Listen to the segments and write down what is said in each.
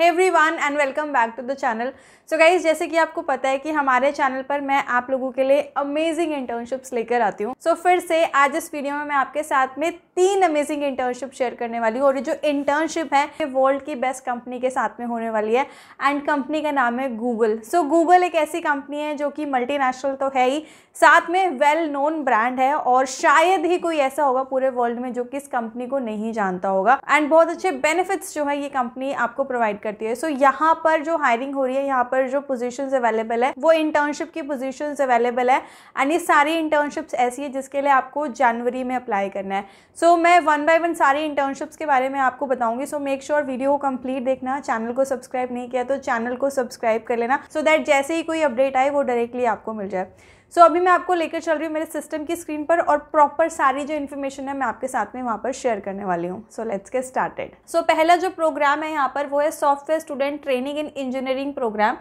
है everyone and welcome back to the channel so guys जैसे कि आपको पता है कि हमारे चैनल पर मैं आप लोगों के लिए अमेजिंग इंटर्नशिप्स लेकर आती हूँ सो so, फिर से आज इस वीडियो में मैं आपके साथ में तीन अमेजिंग इंटर्नशिप शेयर करने वाली हूँ और ये जो इंटर्नशिप है ये वर्ल्ड की बेस्ट कंपनी के साथ में होने वाली है एंड कंपनी का नाम है गूगल सो गूगल एक ऐसी कंपनी है जो कि मल्टी तो है ही साथ में वेल नोन ब्रांड है और शायद ही कोई ऐसा होगा पूरे वर्ल्ड में जो कि इस कंपनी को नहीं जानता होगा एंड बहुत अच्छे बेनिफिट्स जो है ये कंपनी आपको प्रोवाइड करती है सो so, यहाँ पर जो हायरिंग हो रही है यहाँ पर जो पोजीशंस अवेलेबल है वो इंटर्नशिप की पोजीशंस अवेलेबल है एंड ये सारी इंटर्नशिप्स ऐसी है जिसके लिए आपको जनवरी में अप्लाई करना है सो so, मैं वन बाय वन सारी इंटर्नशिप्स के बारे में आपको बताऊंगी सो मेक श्योर वीडियो को कंप्लीट देखना चैनल को सब्सक्राइब नहीं किया तो चैनल को सब्सक्राइब कर लेना सो so दैट जैसे ही कोई अपडेट आए वो डायरेक्टली आपको मिल जाए सो so, अभी मैं आपको लेकर चल रही हूँ मेरे सिस्टम की स्क्रीन पर और प्रॉपर सारी जो इन्फॉर्मेशन है मैं आपके साथ में वहाँ पर शेयर करने वाली हूँ सो लेट्स के स्टार्टेड सो पहला जो प्रोग्राम है यहाँ पर वो है software student training in engineering program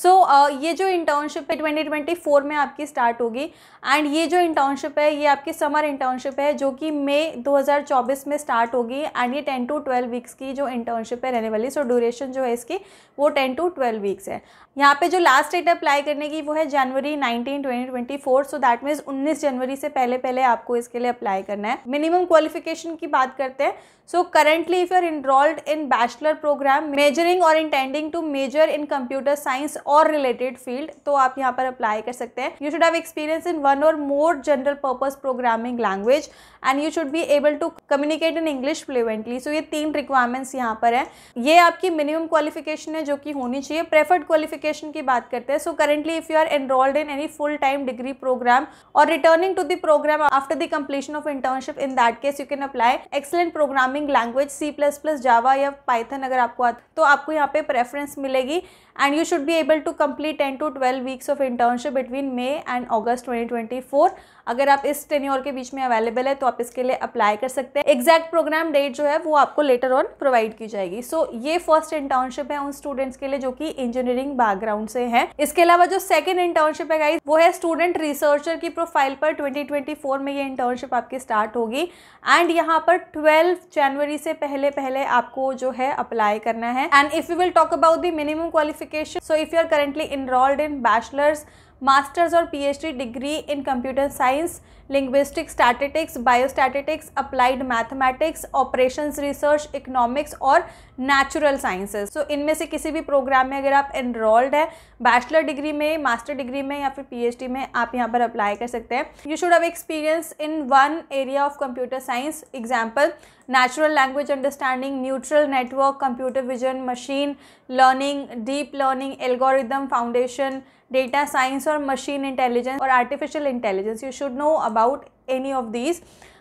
so so, uh, ये जो इंटर्नशिप है 2024 में आपकी स्टार्ट होगी एंड ये जो इंटर्नशिप है ये आपकी समर इंटर्नशिप है जो कि मई 2024 में स्टार्ट होगी एंड ये 10 टू 12 वीक्स की जो इंटर्नशिप है रहने वाली सो so, ड्यूरेशन जो है इसकी वो 10 टू 12 वीक्स है यहाँ पे जो लास्ट डेट अप्लाई करने की वो है January nineteen twenty so that means उन्नीस जनवरी से पहले पहले आपको इसके लिए अप्लाई करना है मिनिमम क्वालिफिकेशन की बात करते हैं so currently if you are enrolled in bachelor program majoring or intending to major in computer science or related field तो आप यहाँ पर अप्लाई कर सकते हैं you should have experience in one or more general purpose programming language and you should be able to communicate in English fluently so ये तीन requirements यहाँ पर है ये आपकी मिनिमम क्वालिफिकेशन है जो कि होनी चाहिए प्रेफर्ड क्वालिफिकेशन की बात करते हैं so currently if you are enrolled in any full time degree program और returning to the program after the of internship in that case you can apply excellent programming language C plus plus Java या Python अगर आपको आता तो आपको यहाँ पे preference मिलेगी and you should be able eligible to complete ten to twelve weeks of internship between May and August 2024 अगर आप इस टेन्योर के बीच में अवेलेबल है तो आप इसके लिए अप्लाई कर सकते हैं एग्जैक्ट प्रोग्राम डेट जो है वो आपको लेटर ऑन प्रोवाइड की जाएगी सो so, ये फर्स्ट इंटर्नशिप है उन स्टूडेंट्स के लिए जो कि इंजीनियरिंग बैकग्राउंड से है इसके अलावा जो सेकेंड इंटर्नशिप है गाइज वो है स्टूडेंट रिसर्चर की प्रोफाइल पर 2024 में ये इंटर्नशिप आपकी स्टार्ट होगी एंड यहाँ पर ट्वेल्व जनवरी से पहले पहले आपको जो है अप्लाई करना है and if you will talk about the minimum qualification so if you are currently enrolled in bachelor's master's or PhD degree in computer science linguistic statistics biostatistics applied mathematics operations research economics or natural sciences so इनमें से किसी भी programme में अगर आप enrolled है bachelor degree में master degree में या फिर पीएचडी में आप यहाँ पर अप्लाई कर सकते हैं you should have experience in one area of computer science example natural language understanding neutral network computer vision machine learning deep learning algorithm foundation data science or machine intelligence or artificial intelligence you should know about any of these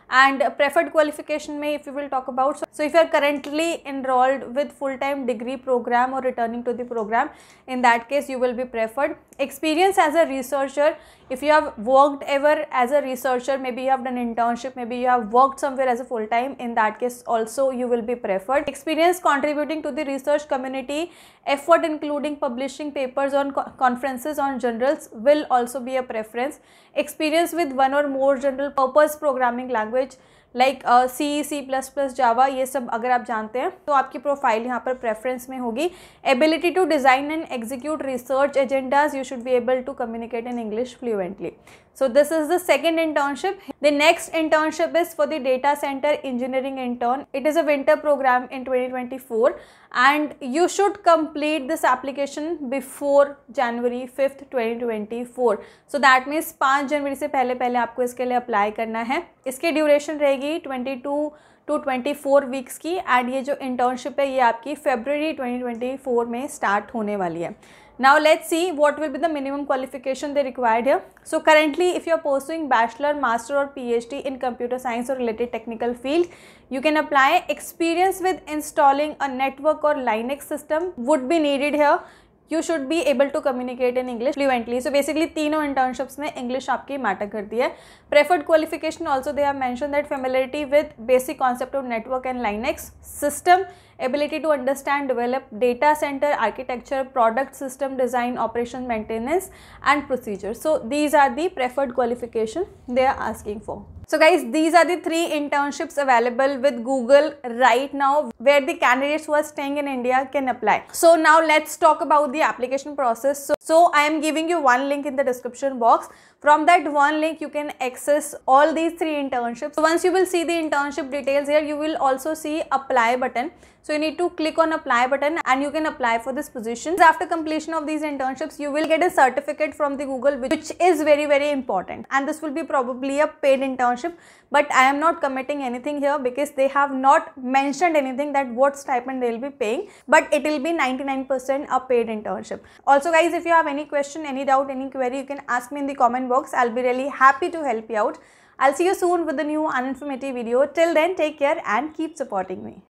and preferred qualification may if you will talk about so, so if you are currently enrolled with full-time degree program or returning to the program in that case you will be preferred experience as a researcher if you have worked ever as a researcher maybe you have done internship maybe you have worked somewhere as a full-time in that case also you will be preferred experience contributing to the research community effort including publishing papers on co conferences on journals will also be a preference experience with one or more general purpose programming language language like C C plus plus Java ये सब अगर आप जानते हैं तो आपकी profile यहाँ पर प्रेफरेंस में होगी ability to design and execute research agendas you should be able to communicate in English fluently so this is the second internship the next internship is for the data centre engineering intern it is a winter program in twenty and you should complete this application before January fifth 2024. Twenty four so that means पाँच जनवरी से पहले पहले आपको इसके लिए apply करना है इसके ड्यूरेशन रहेगी रहेगी 22 टू 24 वीक्स की एंड ये जो इंटर्नशिप है ये आपकी फेब्रवरी 2024 में स्टार्ट होने वाली है now let's see what will be the minimum qualification they required है so currently if you are posting bachelor master or PhD in computer science or related technical field you can apply experience with installing a network or Linux system would be needed है you should be able to communicate in English fluently so basically तीनों internships में English आपकी matter करती है preferred qualification also they have mention that familiarity with basic concept of network and Linux system ability to understand, develop data center architecture, product system design, operation maintenance and procedure. So these are the preferred qualification they are asking for. So guys, these are the three internships available with Google right now where the candidates who are staying in India can apply. So now let's talk about the application process. So, so I am giving you one link in the description box. From that one link, you can access all these three internships. So once you will see the internship details here, you will also see apply button. So you need to click on apply button and you can apply for this position. After completion of these internships, you will get a certificate from the Google which is very very important and this will be probably a paid internship but I am not committing anything here because they have not mentioned anything that what stipend they will be paying but it will be 99% a paid internship. Also guys if you have any question, any doubt, any query you can ask me in the comment box. I'll be really happy to help you out. I'll see you soon with a new uninformative video. Till then, take care and keep supporting me.